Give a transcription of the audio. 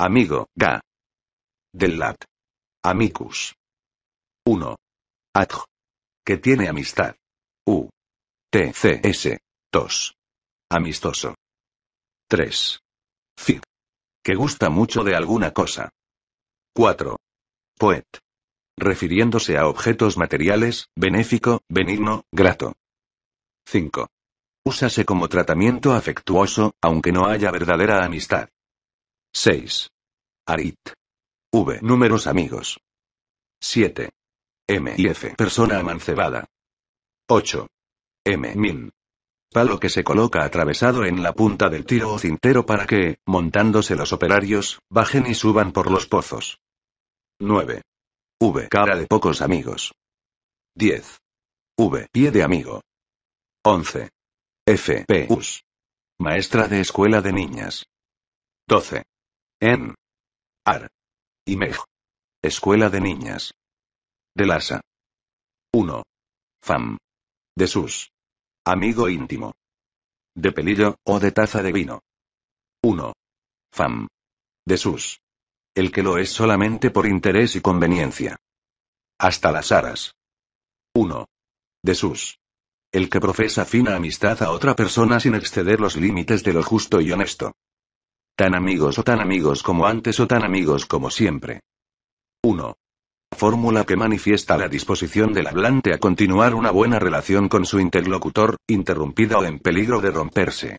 Amigo, ga. Del lat. Amicus. 1. Adj. Que tiene amistad. U. T. C. S. 2. Amistoso. 3. Fi. Que gusta mucho de alguna cosa. 4. Poet. Refiriéndose a objetos materiales, benéfico, benigno, grato. 5. Úsase como tratamiento afectuoso, aunque no haya verdadera amistad. 6. Arit. V. Números amigos. 7. M y F. Persona amancebada. 8. M. Min. Palo que se coloca atravesado en la punta del tiro o cintero para que, montándose los operarios, bajen y suban por los pozos. 9. V. Cara de pocos amigos. 10. V. Pie de amigo. 11. F. P. Us. Maestra de escuela de niñas. 12. En. Ar. Imej. Escuela de Niñas. De Lasa. 1. Fam. De sus. Amigo íntimo. De pelillo, o de taza de vino. 1. Fam. De sus. El que lo es solamente por interés y conveniencia. Hasta las aras. 1. De sus. El que profesa fina amistad a otra persona sin exceder los límites de lo justo y honesto. Tan amigos o tan amigos como antes o tan amigos como siempre. 1. Fórmula que manifiesta la disposición del hablante a continuar una buena relación con su interlocutor, interrumpida o en peligro de romperse.